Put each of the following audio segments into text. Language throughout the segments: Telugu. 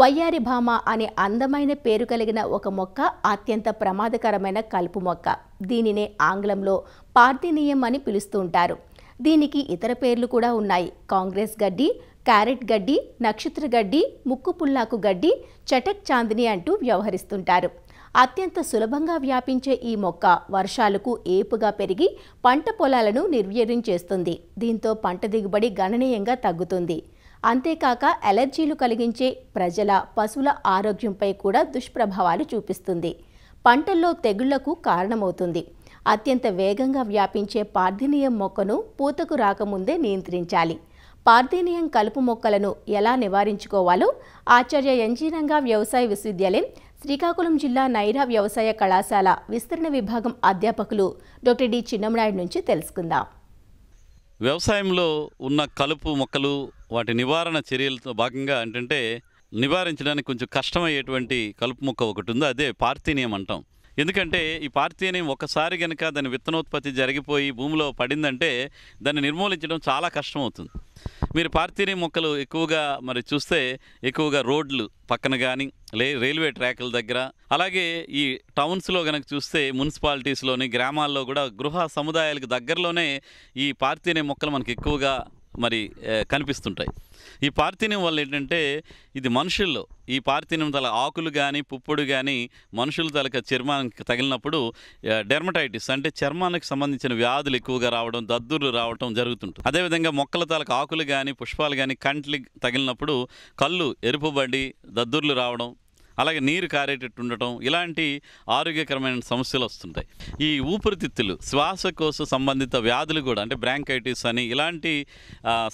వయ్యారి భామ అనే అందమైన పేరు కలిగిన ఒక మొక్క అత్యంత ప్రమాదకరమైన కలుపు మొక్క దీనినే ఆంగ్లంలో పార్థినీయం అని పిలుస్తుంటారు దీనికి ఇతర పేర్లు కూడా ఉన్నాయి కాంగ్రెస్ గడ్డి క్యారెట్ గడ్డి నక్షత్ర గడ్డి ముక్కు పుల్లాకు గడ్డి చటక్ చాందిని అంటూ వ్యవహరిస్తుంటారు అత్యంత సులభంగా వ్యాపించే ఈ మొక్క వర్షాలకు ఏపుగా పెరిగి పంట పొలాలను నిర్వీర్యం చేస్తుంది దీంతో పంట దిగుబడి గణనీయంగా తగ్గుతుంది అంతేకాక ఎలర్జీలు కలిగించే ప్రజల పశువుల ఆరోగ్యంపై కూడా దుష్ప్రభావాలు చూపిస్తుంది పంటల్లో తెగుళ్లకు కారణమవుతుంది అత్యంత వేగంగా వ్యాపించే పార్థినియం మొక్కను పూతకు రాకముందే నియంత్రించాలి పార్థినియం కలుపు మొక్కలను ఎలా నివారించుకోవాలో ఆచార్య ఎంజీరంగా వ్యవసాయ విశ్వవిద్యాలయం శ్రీకాకుళం జిల్లా నైరా వ్యవసాయ కళాశాల విస్తరణ విభాగం అధ్యాపకులు డాక్టర్ డి చిన్నమనాయుడు నుంచి తెలుసుకుందాం వ్యవసాయంలో ఉన్న కలుపు మొక్కలు వాటి నివారణ చర్యలతో భాగంగా ఏంటంటే నివారించడానికి కొంచెం కష్టమయ్యేటువంటి కలుపు మొక్క ఒకటి ఉందో అదే పార్థీనియం అంటాం ఎందుకంటే ఈ పార్థీనియం ఒకసారి కనుక దాని విత్తనోత్పత్తి జరిగిపోయి భూమిలో పడిందంటే దాన్ని నిర్మూలించడం చాలా కష్టమవుతుంది మీరు పార్థిని మొక్కలు ఎక్కువగా మరి చూస్తే ఎక్కువగా రోడ్లు పక్కన కానీ లే రైల్వే ట్రాకుల దగ్గర అలాగే ఈ టౌన్స్లో కనుక చూస్తే మున్సిపాలిటీస్లోని గ్రామాల్లో కూడా గృహ సముదాయాలకు దగ్గరలోనే ఈ పార్థిని మొక్కలు మనకు ఎక్కువగా మరి కనిపిస్తుంటాయి ఈ పార్థినం వల్ల ఏంటంటే ఇది మనుషుల్లో ఈ పార్థినం తల ఆకులు కానీ పుప్పుడు కానీ మనుషుల తలక చర్మానికి తగిలినప్పుడు డెర్మటైటిస్ అంటే చర్మానికి సంబంధించిన వ్యాధులు ఎక్కువగా రావడం దద్దుర్లు రావడం జరుగుతుంటుంది అదేవిధంగా మొక్కల తలక ఆకులు కానీ పుష్పాలు కానీ కంట్లు తగిలినప్పుడు కళ్ళు ఎరుపుబడి దద్దుర్లు రావడం అలాగే నీరు కారేటట్టు ఉండటం ఇలాంటి ఆరోగ్యకరమైన సమస్యలు వస్తుంటాయి ఈ ఊపిరితిత్తులు శ్వాసకోశ సంబంధిత వ్యాధులు కూడా అంటే బ్రాంకైటిస్ అని ఇలాంటి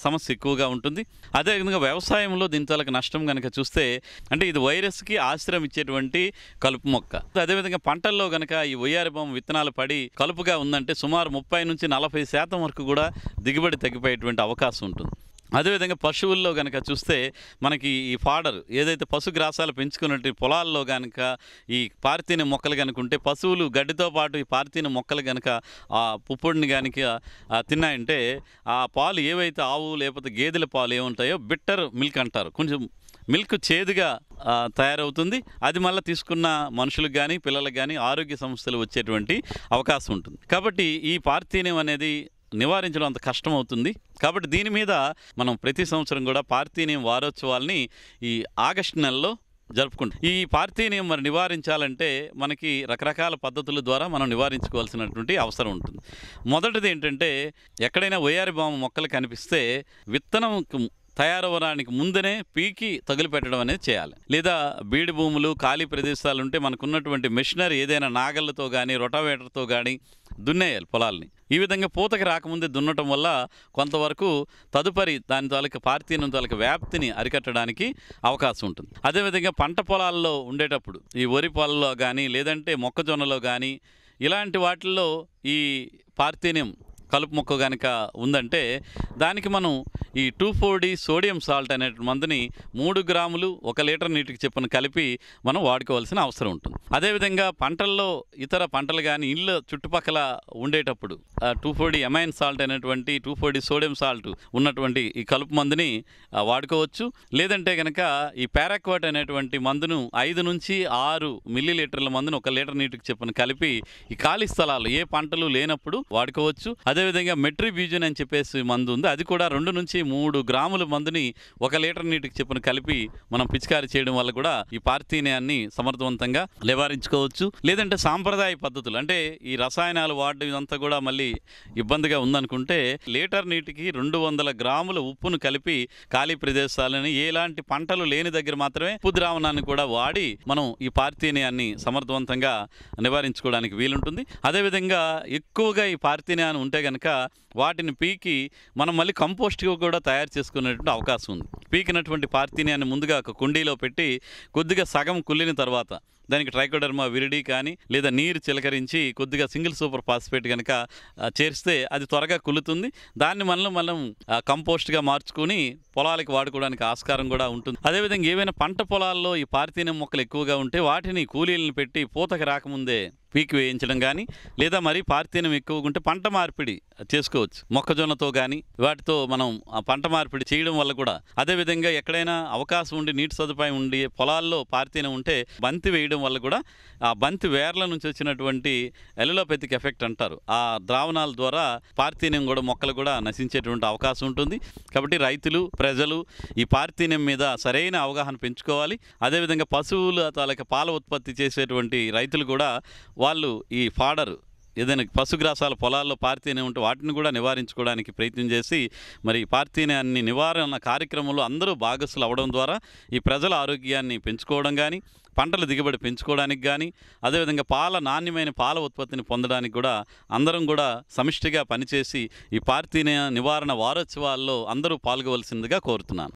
సమస్య ఎక్కువగా ఉంటుంది అదేవిధంగా వ్యవసాయంలో దీని నష్టం కనుక చూస్తే అంటే ఇది వైరస్కి ఆశ్రయం ఇచ్చేటువంటి కలుపు మొక్క అదేవిధంగా పంటల్లో కనుక ఈ ఒయ్యారిబొమ్మ విత్తనాలు పడి కలుపుగా ఉందంటే సుమారు ముప్పై నుంచి నలభై శాతం వరకు కూడా దిగుబడి తగ్గిపోయేటువంటి అవకాశం ఉంటుంది అదేవిధంగా పశువుల్లో కనుక చూస్తే మనకి ఈ ఫాడర్ ఏదైతే పశుగ్రాసాలు పెంచుకున్నట్టు పొలాల్లో కనుక ఈ పార్తీని మొక్కలు కనుక ఉంటే పశువులు గడ్డితో పాటు ఈ పార్తీని మొక్కలు కనుక ఆ పుప్పొడిని కనుక తిన్నాయంటే ఆ పాలు ఏవైతే ఆవు లేకపోతే గేదెల పాలు ఏముంటాయో బిట్టర్ మిల్క్ అంటారు కొంచెం మిల్క్ చేదుగా తయారవుతుంది అది మళ్ళీ తీసుకున్న మనుషులకు కానీ పిల్లలకు కానీ ఆరోగ్య సమస్యలు వచ్చేటువంటి అవకాశం ఉంటుంది కాబట్టి ఈ పార్తీనియం అనేది నివారించడం అంత కష్టం అవుతుంది కాబట్టి దీని మీద మనం ప్రతి సంవత్సరం కూడా పార్థీనియం వారోత్సవాల్ని ఈ ఆగస్టు నెలలో జరుపుకుంటాం ఈ పార్థీనియం మరి నివారించాలంటే మనకి రకరకాల పద్ధతుల ద్వారా మనం నివారించుకోవాల్సినటువంటి అవసరం ఉంటుంది మొదటిది ఏంటంటే ఎక్కడైనా ఒయ్యారి బామ మొక్కలు కనిపిస్తే విత్తనం తయారవడానికి ముందనే పీకి తగిలిపెట్టడం అనేది చేయాలి లేదా బీడి భూములు ఖాళీ ప్రదేశాలు ఉంటే మనకున్నటువంటి మిషనరీ ఏదైనా నాగళ్ళతో కానీ రొటావేటర్తో కానీ దున్నేయాలి పొలాల్ని ఈ విధంగా పూతకి రాకముందే దున్నటం వల్ల కొంతవరకు తదుపరి దాని తాలూకు పార్తీనం తాలూకు వ్యాప్తిని అరికట్టడానికి అవకాశం ఉంటుంది అదేవిధంగా పంట పొలాల్లో ఉండేటప్పుడు ఈ వరి పొలాల్లో కానీ లేదంటే మొక్కజొన్నలో కానీ ఇలాంటి వాటిల్లో ఈ పార్థీనియం కలుపు మొక్క కనుక ఉందంటే దానికి మనం ఈ two four D sodium salt అనే మందుని మూడు గ్రాములు ఒక లీటర్ నీటికి చెప్పిన కలిపి మనం వాడుకోవాల్సిన అవసరం ఉంటుంది అదేవిధంగా పంటల్లో ఇతర పంటలు కానీ ఇళ్ళ చుట్టుపక్కల ఉండేటప్పుడు two four D amine salt అనేటువంటి two four D sodium salt ఉన్నటువంటి ఈ కలుపు మందుని వాడుకోవచ్చు లేదంటే కనుక ఈ పారాక్వాట్ అనేటువంటి మందును ఐదు నుంచి ఆరు మిల్లీ లీటర్ల మందును ఒక లీటర్ నీటికి చెప్పిన కలిపి ఈ ఖాళీ స్థలాలు ఏ పంటలు లేనప్పుడు వాడుకోవచ్చు అదేవిధంగా బీజన్ అని చెప్పేసి మందు ఉంది అది కూడా రెండు నుంచి మూడు గ్రాముల మందుని ఒక లీటర్ నీటికి చెప్పిన కలిపి మనం పిచికారి చేయడం వల్ల కూడా ఈ పార్థీనయాన్ని సమర్థవంతంగా నివారించుకోవచ్చు లేదంటే సాంప్రదాయ పద్ధతులు అంటే ఈ రసాయనాలు వాడడం ఇదంతా కూడా మళ్ళీ ఇబ్బందిగా ఉందనుకుంటే లీటర్ నీటికి రెండు వందల గ్రాముల ఉప్పును కలిపి ఖాళీ ప్రదేశాలని ఎలాంటి పంటలు లేని దగ్గర మాత్రమే ఉప్పు ద్రావణాన్ని కూడా వాడి మనం ఈ పార్థీనయాన్ని సమర్థవంతంగా నివారించుకోవడానికి వీలుంటుంది అదేవిధంగా ఎక్కువగా ఈ పార్థీనయాన్ని ఉంటే కనుక వాటిని పీకి మనం మళ్ళీ కంపోస్ట్గా కూడా కూడా తయారు చేసుకునేటువంటి అవకాశం ఉంది పీకినటువంటి పార్తీని అని ముందుగా ఒక కుండీలో పెట్టి కొద్దిగా సగం కుళ్ళిన తర్వాత దానికి ట్రైకోడర్మా విరిడి కానీ లేదా నీరు చిలకరించి కొద్దిగా సింగిల్ సూపర్ ఫాస్ఫేట్ కనుక చేరిస్తే అది త్వరగా కులుతుంది దాన్ని మనం మనం కంపోస్ట్గా మార్చుకుని పొలాలకు వాడుకోవడానికి ఆస్కారం కూడా ఉంటుంది అదేవిధంగా ఏవైనా పంట పొలాల్లో ఈ పార్థీనం మొక్కలు ఎక్కువగా ఉంటే వాటిని కూలీలను పెట్టి పూతకి రాకముందే పీకి వేయించడం కానీ లేదా మరీ పార్థీనం ఎక్కువగా ఉంటే పంట మార్పిడి చేసుకోవచ్చు మొక్కజొన్నతో కానీ వాటితో మనం పంట మార్పిడి చేయడం వల్ల కూడా అదేవిధంగా ఎక్కడైనా అవకాశం ఉండి నీటి సదుపాయం ఉండి పొలాల్లో పార్థీనం ఉంటే బంతి వేయడం చేయడం వల్ల కూడా ఆ బంతి వేర్ల నుంచి వచ్చినటువంటి ఎలోలోపెథిక్ ఎఫెక్ట్ అంటారు ఆ ద్రావణాల ద్వారా పార్థీనియం కూడా మొక్కలు కూడా నశించేటువంటి అవకాశం ఉంటుంది కాబట్టి రైతులు ప్రజలు ఈ పార్థీనియం మీద సరైన అవగాహన పెంచుకోవాలి అదేవిధంగా పశువుల తాలూకా పాల ఉత్పత్తి చేసేటువంటి రైతులు కూడా వాళ్ళు ఈ ఫాడరు ఏదైనా పశుగ్రాసాల పొలాల్లో పార్తీనే ఉంటే వాటిని కూడా నివారించుకోవడానికి ప్రయత్నం చేసి మరి అన్ని నివారణ కార్యక్రమంలో అందరూ భాగస్సులు అవడం ద్వారా ఈ ప్రజల ఆరోగ్యాన్ని పెంచుకోవడం కానీ పంటల దిగుబడి పెంచుకోవడానికి కానీ అదేవిధంగా పాల నాణ్యమైన పాల ఉత్పత్తిని పొందడానికి కూడా అందరం కూడా సమిష్టిగా పనిచేసి ఈ పార్తీన నివారణ వారోత్సవాల్లో అందరూ పాల్గొవలసిందిగా కోరుతున్నాను